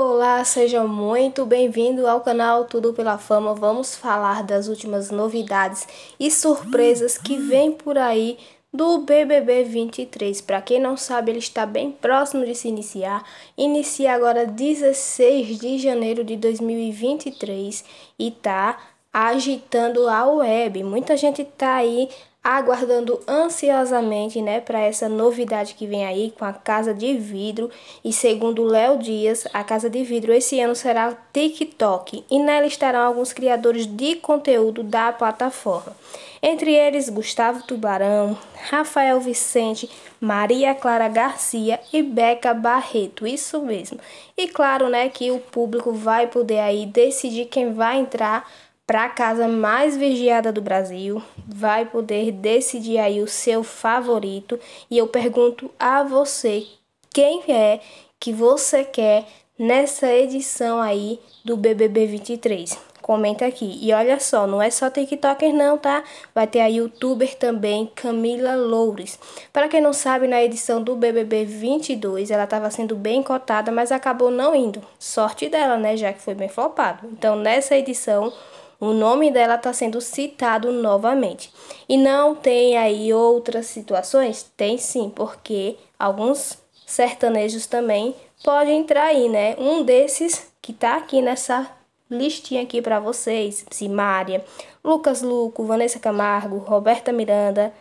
Olá, seja muito bem-vindo ao canal Tudo pela Fama. Vamos falar das últimas novidades e surpresas que vem por aí do BBB 23. Para quem não sabe, ele está bem próximo de se iniciar. Inicia agora 16 de janeiro de 2023 e tá agitando a web. Muita gente está aí aguardando ansiosamente, né, para essa novidade que vem aí com a Casa de Vidro. E segundo Léo Dias, a Casa de Vidro esse ano será TikTok e nela estarão alguns criadores de conteúdo da plataforma. Entre eles, Gustavo Tubarão, Rafael Vicente, Maria Clara Garcia e Beca Barreto, isso mesmo. E claro, né, que o público vai poder aí decidir quem vai entrar para a casa mais vigiada do Brasil, vai poder decidir aí o seu favorito. E eu pergunto a você quem é que você quer nessa edição aí do BBB 23. Comenta aqui. E olha só, não é só TikToker não, tá? Vai ter a youtuber também, Camila Loures. Para quem não sabe, na edição do BBB 22, ela estava sendo bem cotada, mas acabou não indo. Sorte dela, né, já que foi bem flopado. Então, nessa edição, o nome dela está sendo citado novamente. E não tem aí outras situações? Tem sim, porque alguns sertanejos também podem entrar aí, né? Um desses que está aqui nessa listinha aqui para vocês, Simária, Lucas Luco, Vanessa Camargo, Roberta Miranda,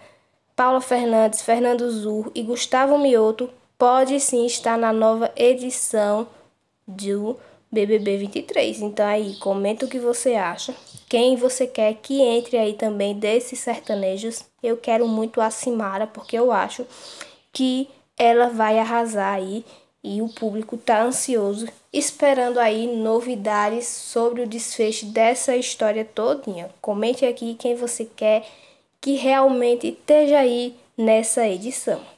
Paula Fernandes, Fernando Zur e Gustavo Mioto pode sim estar na nova edição do BBB 23. Então aí, comenta o que você acha quem você quer que entre aí também desses sertanejos. Eu quero muito a Simara, porque eu acho que ela vai arrasar aí e o público tá ansioso, esperando aí novidades sobre o desfecho dessa história todinha. Comente aqui quem você quer que realmente esteja aí nessa edição.